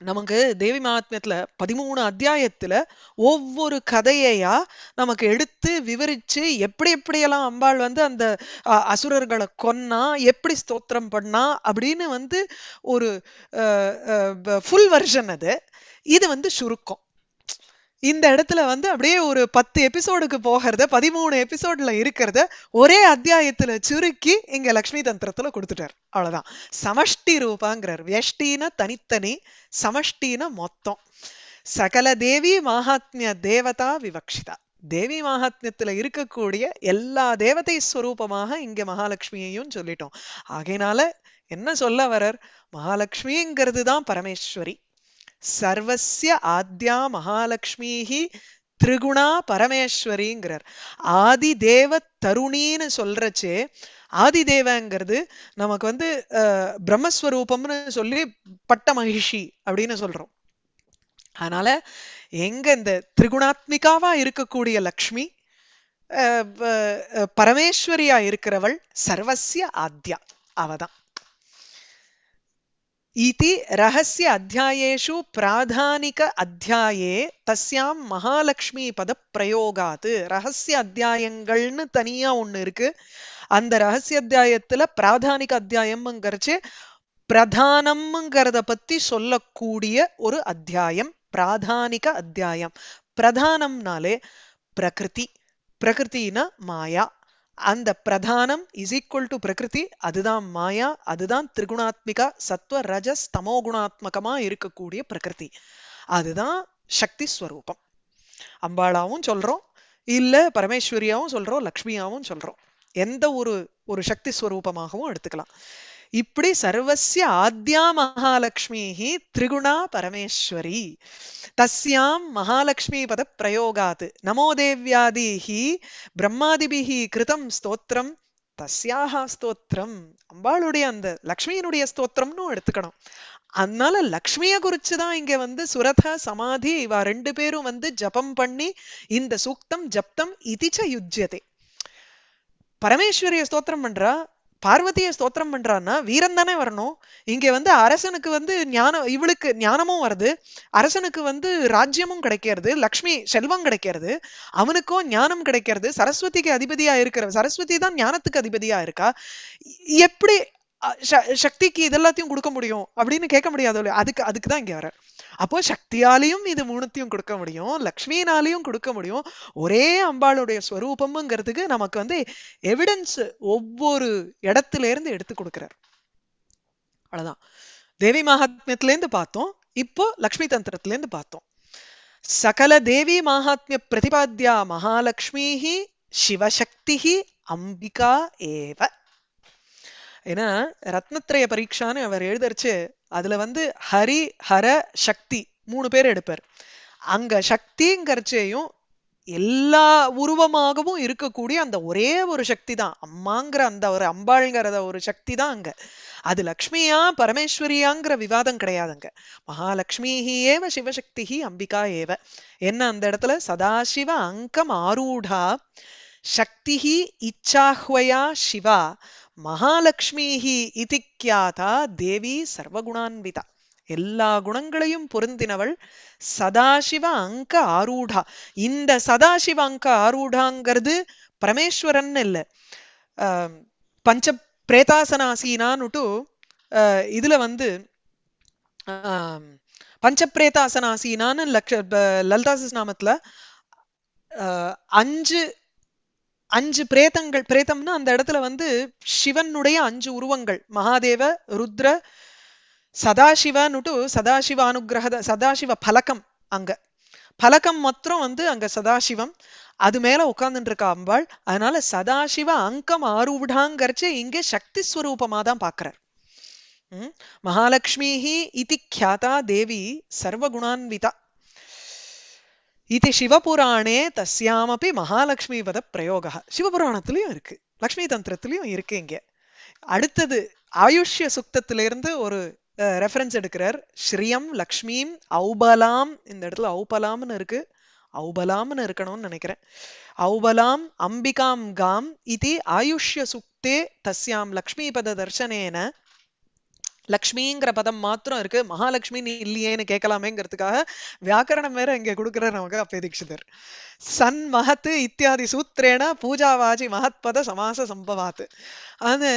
[SPEAKER 1] நமக்கு தேவி மகாத்மியத்துல பதிமூணு அத்தியாயத்துல ஒவ்வொரு கதையையா நமக்கு எடுத்து விவரிச்சு எப்படி எப்படியெல்லாம் அம்பாள் வந்து அந்த அசுரர்களை கொன்னா எப்படி ஸ்தோத்திரம் பண்ணா அப்படின்னு வந்து ஒரு ஃபுல் வெர்ஷன் அது இது வந்து சுருக்கம் இந்த இடத்துல வந்து அப்படியே ஒரு பத்து எபிசோடுக்கு போகிறத பதிமூணு எபிசோட்ல இருக்கிறத ஒரே அத்தியாயத்துல சுருக்கி இங்க லக்ஷ்மி தந்திரத்துல கொடுத்துட்டார் அவ்வளவுதான் சமஷ்டி ரூபாங்கிறார் வியஷ்டின தனித்தனி சமஷ்டின மொத்தம் சகல தேவி மகாத்மிய தேவதா விவக்ஷிதா தேவி மகாத்மியத்துல இருக்கக்கூடிய எல்லா தேவதை ஸ்வரூபமாக இங்க மகாலட்சுமியையும் சொல்லிட்டோம் ஆகையினால என்ன சொல்ல வரர் மகாலட்சுமிங்கிறது தான் பரமேஸ்வரி சர்வசிய ஆத்யா மகாலட்சுமிஹி திரிகுணா பரமேஸ்வரிங்கிறார் ஆதிதேவ தருணின்னு சொல்றச்சே ஆதிதேவங்கிறது நமக்கு வந்து பிரம்மஸ்வரூபம்னு சொல்லி பட்ட மகிஷி அப்படின்னு சொல்றோம் அதனால எங்க இந்த திரிகுணாத்மிகாவா இருக்கக்கூடிய லக்ஷ்மி பரமேஸ்வரியா இருக்கிறவள் சர்வசிய ஆத்யா அவதான் इति रहस्य अध्यायेषु प्राधानिक அத்தியாயே தஸ்யாம் மகாலட்சுமி பத பிரயோகாத் ரகசிய அத்தியாயங்கள்னு தனியா ஒண்ணு இருக்கு அந்த ரகசிய அத்தியாயத்துல பிராதானிக அத்தியாயம்ங்கிறச்சு பிரதானம்ங்கிறத பத்தி சொல்லக்கூடிய ஒரு அத்தியாயம் பிராதானிக அத்தியாயம் பிரதானம்னாலே பிரகிருதி பிரகிருத்தினா மாயா அந்த பிரதானம் இஸ் ஈக்குவல் டு பிரகிருதி அதுதான் மாயா அதுதான் திரிகுணாத்மிகா சத்வ ரஜஸ் தமோ குணாத்மகமா இருக்கக்கூடிய பிரகிருதி அதுதான் சக்தி ஸ்வரூபம் அம்பாளாவும் சொல்றோம் இல்ல பரமேஸ்வரியாவும் சொல்றோம் லக்ஷ்மியாவும் சொல்றோம் எந்த ஒரு ஒரு சக்தி ஸ்வரூபமாகவும் எடுத்துக்கலாம் இப்படி சர்வசிய ஆத்யா மகாலட்சுமி திரிகுணா பரமேஸ்வரி தஸ்யாம் மகாலட்சுமி பத பிரயோகாத் நமோ தேவியாதிஹி பிரம்மாதிபிஹி கிருதம் ஸ்தோத்திரம் தஸ்யாக ஸ்தோத்திரம் அம்பாளுடைய அந்த லக்ஷ்மியினுடைய ஸ்தோத்திரம்னு எடுத்துக்கணும் அதனால லக்ஷ்மிய குறிச்சுதான் இங்க வந்து சுரத சமாதி இவா ரெண்டு பேரும் வந்து ஜபம் பண்ணி இந்த சூக்தம் ஜப்தம் இதிச்ச யுஜ்யதே பரமேஸ்வரிய ஸ்தோத்திரம் பண்றா பார்வதியை ஸ்தோத்திரம் பண்றான்னா வீரம் தானே வரணும் இங்க வந்து அரசனுக்கு வந்து ஞானம் இவளுக்கு ஞானமும் வருது அரசனுக்கு வந்து ராஜ்யமும் கிடைக்கிறது லக்ஷ்மி செல்வம் கிடைக்கிறது அவனுக்கும் ஞானம் கிடைக்கிறது சரஸ்வதிக்கு அதிபதியா இருக்கிற சரஸ்வதி தான் ஞானத்துக்கு அதிபதியா இருக்கா எப்படி சக்திக்கு இதெல்லாத்தையும் கொடுக்க முடியும் அப்படின்னு கேட்க முடியாது இல்லையா அதுக்கு அதுக்கு தான் இங்கே வர அப்போ சக்தியாலையும் இது மூணுத்தையும் கொடுக்க முடியும் லக்ஷ்மியினாலையும் கொடுக்க முடியும் ஒரே அம்பாளுடைய ஸ்வரூபமுங்கிறதுக்கு நமக்கு வந்து எவிடன்ஸ் ஒவ்வொரு இடத்துல இருந்து எடுத்து கொடுக்குறார் அவ்வளோதான் தேவி மகாத்மியத்திலேருந்து பார்த்தோம் இப்போ லக்ஷ்மி தந்திரத்திலேருந்து பார்த்தோம் சகல தேவி மகாத்மிய பிரதிபாத்யா மகாலட்சுமி சிவசக்தி அம்பிகா ஏவ ஏன்னா ரத்னத்ரய பரீட்சான்னு அவர் எழுதிருச்சு அதுல வந்து ஹரி ஹர சக்தி மூணு பேர் எடுப்பார் அங்க சக்திங்கிறச்சையும் எல்லா உருவமாகவும் இருக்கக்கூடிய அந்த ஒரே ஒரு சக்தி தான் அம்மாங்கிற அந்த ஒரு அம்பாளுங்கிறத ஒரு சக்தி தான் அங்க அது லக்ஷ்மியா பரமேஸ்வரியாங்கிற விவாதம் கிடையாதுங்க மகாலட்சுமி ஏவ சிவசக்தி அம்பிகா ஏவ என்ன அந்த இடத்துல சதாசிவ அங்கம் ஆரூடா சக்தி இச்சாஹ்வயா சிவா மகாலட்சுமிஹி இதி கியாதா தேவி சர்வகுணான்விதா எல்லா குணங்களையும் பொருந்தினவள் சதாசிவ அங்க ஆரூடா இந்த சதாசிவ அங்க ஆரூடாங்கிறது பரமேஸ்வரன் இல்லை பஞ்ச பிரேதாசனாசீனான்னுட்டு இதுல வந்து பஞ்சப்பிரேதாசனாசீனான்னு லக்ஷ லலிதாசஸ் நாமத்துல அஞ்சு அஞ்சு பிரேதங்கள் பிரேதம்னா அந்த இடத்துல வந்து சிவனுடைய அஞ்சு உருவங்கள் மகாதேவ ருத்ர சதாசிவனுட்டு சதாசிவ அனுகிரக சதாசிவ பலகம் அங்க பலக்கம் மாத்திரம் வந்து அங்க சதாசிவம் அது மேல உட்கார்ந்துட்டு இருக்கா அம்பாள் அதனால சதாசிவ அங்கம் ஆரூடாங்கரிச்சு இங்கே சக்தி ஸ்வரூபமா தான் பாக்குறார் மகாலட்சுமிஹி இதி கியாதா தேவி சர்வகுணான்விதா இது சிவபுராணே தஸ்யாமப்பி மகாலட்சுமிபத பிரயோக சிவபுராணத்திலையும் இருக்கு லக்ஷ்மி தந்திரத்திலையும் இருக்கு இங்க அடுத்தது ஆயுஷ்ய சுக்தத்திலிருந்து ஒரு ரெஃபரன்ஸ் எடுக்கிறார் ஸ்ரீயம் லக்ஷ்மீம் ஔபலாம் இந்த இடத்துல ஔபலாம்னு இருக்கு ஔபலாம்னு இருக்கணும்னு நினைக்கிறேன் ஔபலாம் அம்பிகாம் காம் இது ஆயுஷ்ய சுக்தே தஸ்யாம் லக்ஷ்மிபத தர்சனேன லக்ஷ்மிங்கிற பதம் மாத்திரம் இருக்கு மகாலட்சுமி நீ இல்லையேன்னு கேட்கலாமேங்கிறதுக்காக வியாக்கரணம் வேற இங்க கொடுக்குற நமக்கு அப்பே தீட்சிதர் சன் மகத்து இத்தியாதி சூத்திரேன பூஜாவாஜி மகத்பத சமாச சம்பவாத்து அது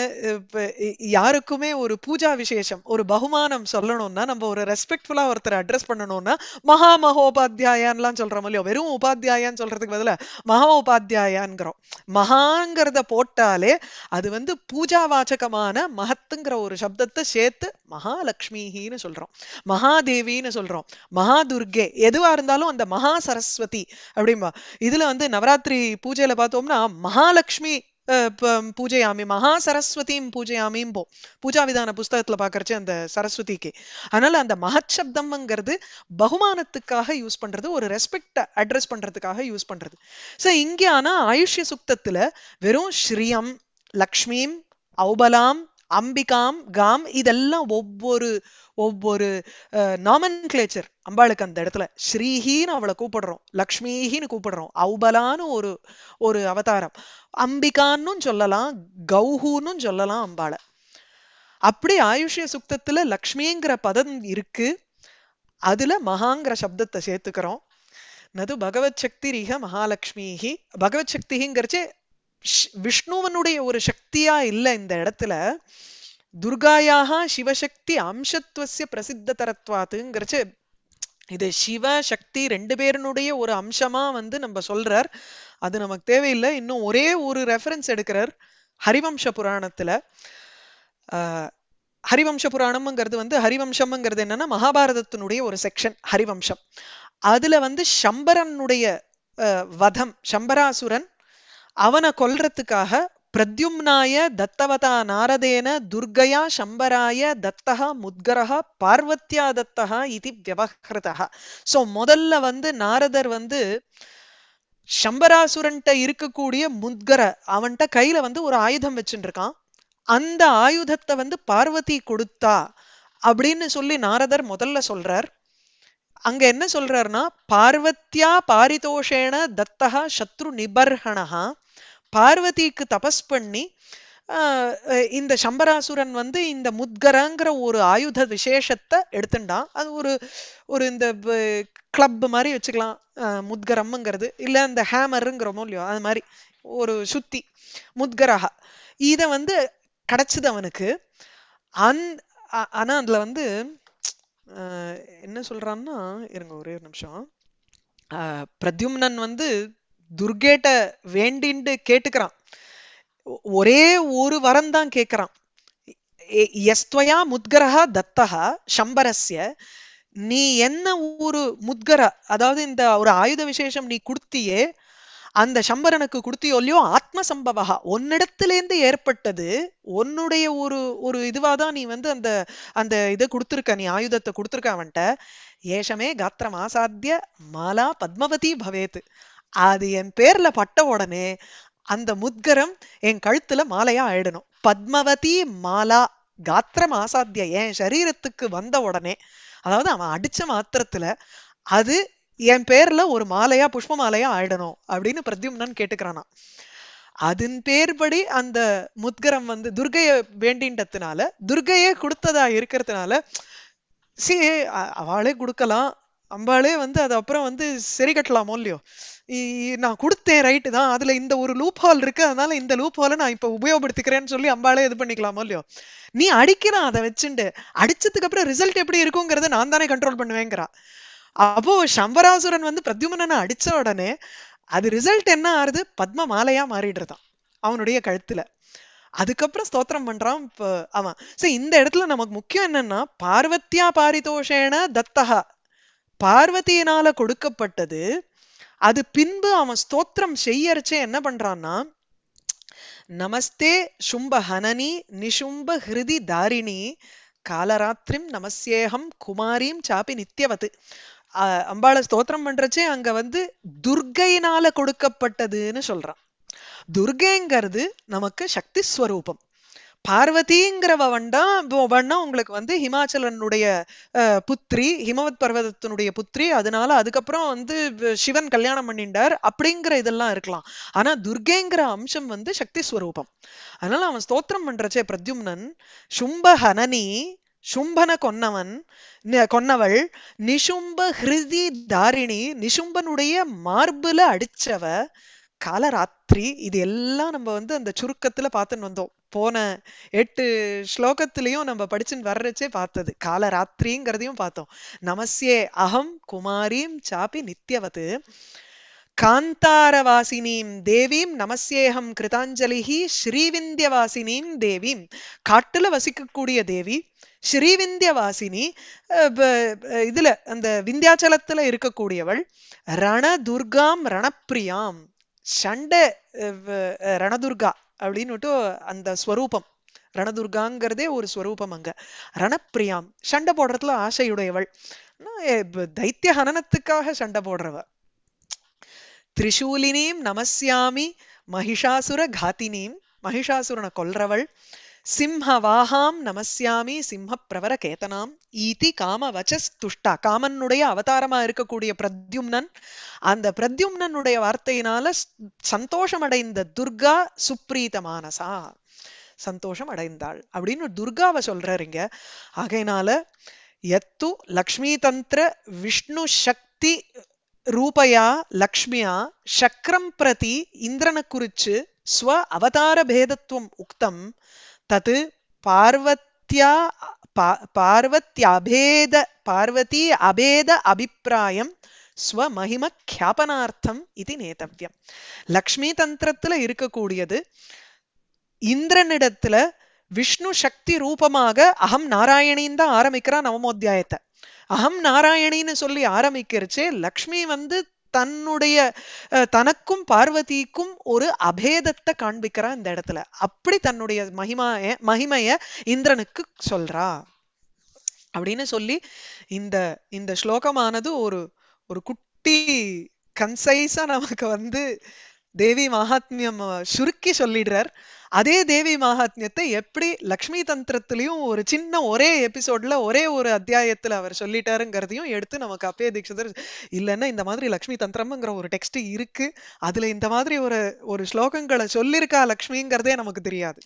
[SPEAKER 1] யாருக்குமே ஒரு பூஜா விசேஷம் ஒரு பகுமானம் சொல்லணும்னா நம்ம ஒரு ரெஸ்பெக்ட்ஃபுல்லா ஒருத்தர் அட்ரஸ் பண்ணணும்னா மகா மகோபாத்தியாயான்லாம் சொல்றோம் இல்லையோ வெறும் உபாத்தியாயான்னு சொல்றதுக்கு பதில மகா உபாத்தியாயான்ங்கிறோம் மகாங்கிறத போட்டாலே அது வந்து பூஜா வாச்சகமான மகத்துங்கிற ஒரு சப்தத்தை சேர்த்து சேர்த்து மகாலட்சுமிஹின்னு சொல்றோம் மகாதேவின்னு சொல்றோம் மகாதுர்கே எதுவா இருந்தாலும் அந்த மகா சரஸ்வதி அப்படிம்பா இதுல வந்து நவராத்திரி பூஜையில பார்த்தோம்னா மகாலட்சுமி பூஜையாமி மகா சரஸ்வதியும் பூஜையாமியும் போ பூஜா விதான புஸ்தகத்துல பாக்குறச்சு அந்த சரஸ்வதிக்கு அதனால அந்த மகச்சப்தம்ங்கிறது பகுமானத்துக்காக யூஸ் பண்றது ஒரு ரெஸ்பெக்ட் அட்ரஸ் பண்றதுக்காக யூஸ் பண்றது சோ இங்கே ஆனா ஆயுஷ்ய சுக்தத்துல வெறும் ஸ்ரீயம் லக்ஷ்மியும் அவுபலாம் அம்பிகாம் காம் இதெல்லாம் ஒவ்வொரு ஒவ்வொரு நாமன் கிளேச்சர் அம்பாளுக்கு அந்த இடத்துல ஸ்ரீஹின்னு அவளை கூப்பிடுறோம் லக்ஷ்மிஹின்னு கூப்பிடுறோம் அவுபலான்னு ஒரு ஒரு அவதாரம் அம்பிகான்னு சொல்லலாம் கௌஹூன்னு சொல்லலாம் அம்பாளை அப்படி ஆயுஷ்ய சுக்தத்துல லக்ஷ்மிங்கிற பதம் இருக்கு அதுல மகாங்கிற சப்தத்தை சேர்த்துக்கிறோம் நது பகவத் சக்தி ரீக மகாலட்சுமிஹி பகவத் சக்திங்கிறச்சே விஷ்ணுவனுடைய ஒரு சக்தியா இல்ல இந்த இடத்துல துர்காயாக சிவசக்தி அம்சத்துவசிய பிரசித்த தரத்துவாத்துங்கிறச்சு இது சிவ சக்தி ரெண்டு பேருனுடைய ஒரு அம்சமா வந்து நம்ம சொல்றார் அது நமக்கு தேவையில்லை இன்னும் ஒரே ஒரு ரெஃபரன்ஸ் எடுக்கிறார் ஹரிவம்ச புராணத்துல ஹரிவம்ச புராணம்ங்கிறது வந்து ஹரிவம்சம்ங்கிறது என்னன்னா மகாபாரதத்தினுடைய ஒரு செக்ஷன் ஹரிவம்சம் அதுல வந்து சம்பரனுடைய வதம் சம்பராசுரன் அவனை கொல்றதுக்காக பிரத்யும்னாய தத்தவதா நாரதேன துர்கயா சம்பராய தத்தகா முத்கரஹா பார்வத்யா தத்தகா இது வியவஹிருதா சோ முதல்ல வந்து நாரதர் வந்து சம்பராசுரன்ட்ட இருக்கக்கூடிய முத்கர அவன்கிட்ட கையில வந்து ஒரு ஆயுதம் வச்சுட்டு இருக்கான் அந்த ஆயுதத்தை வந்து பார்வதி கொடுத்தா அப்படின்னு சொல்லி நாரதர் முதல்ல சொல்றார் அங்க என்ன சொல்றாருன்னா பார்வத்தியா பாரிதோஷேன தத்தகா சத்ரு நிபர்ஹணஹா பார்வதிக்கு தபஸ் பண்ணி இந்த சம்பராசுரன் வந்து இந்த முத்கரங்கிற ஒரு ஆயுத விசேஷத்தை எடுத்துட்டான் அது ஒரு ஒரு இந்த கிளப் மாதிரி வச்சுக்கலாம் முத்கரம்ங்கிறது இல்ல அந்த ஹேமருங்கிறோமோ இல்லையோ அது மாதிரி ஒரு சுத்தி முத்கரஹா இதை வந்து கிடைச்சது அவனுக்கு அந் ஆனா அதுல வந்து என்ன சொல்றான்னா இருங்க ஒரே ஒரு நிமிஷம் பிரத்யும்னன் வந்து துர்கேட்ட வேண்டின்னு கேட்டுக்கிறான் ஒரே ஒரு வரம் தான் கேட்கிறான் எஸ்துவயா முத்கரஹா தத்தஹா சம்பரஸ்ய நீ என்ன ஒரு முத்கர அதாவது இந்த ஒரு ஆயுத விசேஷம் நீ கொடுத்தியே அந்த சம்பரனுக்கு கொடுத்தியோல்லையோ ஆத்ம சம்பவா ஒன்னிடத்துலேருந்து ஏற்பட்டது உன்னுடைய ஒரு ஒரு இதுவாக தான் நீ வந்து அந்த அந்த இதை கொடுத்துருக்க நீ ஆயுதத்தை கொடுத்துருக்க அவன்கிட்ட ஏஷமே காத்திரம் ஆசாத்திய மாலா பத்மவதி பவேத்து அது என் பேர்ல பட்ட உடனே அந்த முத்கரம் என் கழுத்துல மாலையா ஆயிடணும் பத்மவதி மாலா காத்திரம் ஆசாத்திய என் சரீரத்துக்கு வந்த உடனே அதாவது அவன் அடிச்ச மாத்திரத்துல அது என் பேர்ல ஒரு மாலையா புஷ்ப மாலையா ஆயிடணும் அப்படின்னு பிரத்யும்னன் கேட்டுக்கிறானா அதன் பேர்படி அந்த முத்கரம் வந்து துர்கைய வேண்டின்றதுனால துர்கையே கொடுத்ததா இருக்கிறதுனால சி அவளே கொடுக்கலாம் அம்பாளே வந்து அது அப்புறம் வந்து சரி கட்டலாமோ இல்லையோ நான் கொடுத்தேன் ரைட்டு தான் அதுல இந்த ஒரு லூப் ஹால் இருக்கு அதனால இந்த லூப் ஹாலை நான் இப்ப உபயோகப்படுத்திக்கிறேன்னு சொல்லி அம்பாலே இது பண்ணிக்கலாமோ இல்லையோ நீ அடிக்கிறான் அதை வச்சுட்டு அடிச்சதுக்கு அப்புறம் ரிசல்ட் எப்படி இருக்குங்கிறத நான் தானே கண்ட்ரோல் பண்ணுவேங்கிறா அப்போ சம்பராசுரன் வந்து பிரத்யுமனனை அடிச்ச உடனே அது ரிசல்ட் என்ன ஆறுது பத்ம மாலையா மாறிடுறதான் அவனுடைய கழுத்துல அதுக்கப்புறம் ஸ்தோத்திரம் பண்றான் இப்போ அவன் சோ இந்த இடத்துல நமக்கு முக்கியம் என்னன்னா பார்வத்தியா பாரிதோஷேன தத்தகா பார்வதியினால கொடுக்கப்பட்டது அது பின்பு அவன் ஸ்தோத்திரம் செய்யறச்சே என்ன பண்றான்னா நமஸ்தே சும்ப ஹனனி நிஷும்ப ஹிருதி தாரிணி காலராத்திரிம் நமஸ்யேகம் குமாரியும் சாப்பி நித்தியவத்து அம்பாள ஸ்தோத்திரம் பண்றச்சே அங்க வந்து துர்கையினால கொடுக்கப்பட்டதுன்னு சொல்றான் துர்கைங்கிறது நமக்கு சக்தி ஸ்வரூபம் பார்வதிங்கிறவ வண்டா வண்ணா உங்களுக்கு வந்து ஹிமாச்சலனுடைய புத்திரி ஹிமவத் பர்வதத்தினுடைய புத்திரி அதனால அதுக்கப்புறம் வந்து சிவன் கல்யாணம் பண்ணிண்டார் அப்படிங்கிற இதெல்லாம் இருக்கலாம் ஆனா துர்கைங்கிற அம்சம் வந்து சக்தி ஸ்வரூபம் அதனால அவன் ஸ்தோத்திரம் பண்றச்சே பிரத்யும்னன் சும்ப ஹனனி சும்பன கொன்னவன் கொன்னவள் நிஷும்ப ஹிருதி தாரிணி நிஷும்பனுடைய மார்புல அடிச்சவ காலராத்திரி இது எல்லாம் நம்ம வந்து அந்த சுருக்கத்துல பார்த்துன்னு வந்தோம் போன எட்டு ஸ்லோகத்திலையும் நம்ம படிச்சுன்னு வர்றச்சே பார்த்தது காலராத்திரிங்கிறதையும் பார்த்தோம் நமஸ்யே அகம் குமாரீம் சாப்பி நித்யவது காந்தாரவாசினீம் தேவீம் நமஸ்யேகம் கிருதாஞ்சலிஹி ஸ்ரீவிந்தியவாசினீம் தேவீம் காட்டுல வசிக்கக்கூடிய தேவி ஸ்ரீவிந்திய வாசினி இதுல அந்த விந்தியாச்சலத்துல இருக்கக்கூடியவள் ரண துர்காம் ரணப்பிரியாம் சண்டை ரணதுர்கா அப்படின்னு அந்த ஸ்வரூபம் ரணதுர்காங்கிறதே ஒரு ஸ்வரூபம் அங்க ரணப்பிரியாம் சண்டை போடுறதுல ஆசையுடையவள் தைத்திய ஹனனத்துக்காக சண்டை போடுறவ திரிசூலினியும் நமசியாமி மகிஷாசுர காத்தினீம் மகிஷாசுரனை கொல்றவள் சிம்ஹவாஹாம் நமஸ்யாமி சிம்ம பிரவர கேத்தனாம் ஈதி காம ஸ்துஷ்டா காமனுடைய அவதாரமா இருக்கக்கூடிய பிரத்யும்னன் அந்த பிரத்யும்னனுடைய வார்த்தையினால சந்தோஷம் அடைந்த துர்கா சுப்ரீதமானசா சந்தோஷம் அடைந்தாள் அப்படின்னு துர்காவை சொல்றீங்க ஆகையினால எத்து லக்ஷ்மி தந்திர விஷ்ணு சக்தி ரூபயா லக்ஷ்மியா சக்கரம் பிரதி இந்திரனை குறிச்சு ஸ்வ அவதார பேதத்துவம் உக்தம் தத் பார்வத்யா பார்வத்யபேத பார்வதி அபேத அபிப்பிராயம் ஸ்வமகிம கியாபனார்த்தம் இது நேதவியம் லக்ஷ்மி தந்திரத்துல இருக்கக்கூடியது இந்திரனிடத்துல விஷ்ணு சக்தி ரூபமாக அகம் நாராயணின்னு தான் ஆரம்பிக்கிறான் நவமோத்தியாயத்தை அகம் நாராயணின்னு சொல்லி ஆரம்பிக்கிறச்சே லக்ஷ்மி வந்து தன்னுடைய தனக்கும் பார்வதிக்கும் ஒரு அபேதத்தை காண்பிக்கிறா இந்த இடத்துல அப்படி தன்னுடைய மகிமாய மகிமைய இந்திரனுக்கு சொல்றா அப்படின்னு சொல்லி இந்த இந்த ஸ்லோகமானது ஒரு ஒரு குட்டி கன்சைஸா நமக்கு வந்து தேவி மகாத்மியம் சுருக்கி சொல்லிடுறார் அதே தேவி மகாத்மியத்தை எப்படி லக்ஷ்மி தந்திரத்திலையும் ஒரு சின்ன ஒரே எபிசோட்ல ஒரே ஒரு அத்தியாயத்துல அவர் சொல்லிட்டாருங்கிறதையும் எடுத்து நமக்கு அப்பே தீட்சிதர் இல்லைன்னா இந்த மாதிரி லக்ஷ்மி தந்திரம்ங்கிற ஒரு டெக்ஸ்ட் இருக்கு அதுல இந்த மாதிரி ஒரு ஒரு ஸ்லோகங்களை சொல்லியிருக்கா லக்ஷ்மிங்கிறதே நமக்கு தெரியாது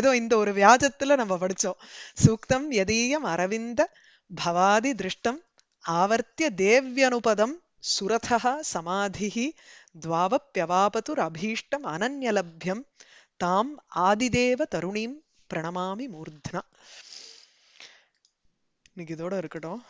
[SPEAKER 1] ஏதோ இந்த ஒரு வியாஜத்துல நம்ம படிச்சோம் சூக்தம் எதையும் அரவிந்த பவாதி திருஷ்டம் ஆவர்த்திய தேவ்யனுபதம் சுரதா சமாதிஹி द्वावप्यवापतुरभीष्टम् अनन्यलभ्यं தாம் ஆதிதேவ தருணீம் பிரணமாமி மூர்த்னா இன்னைக்கு இதோட இருக்கட்டும்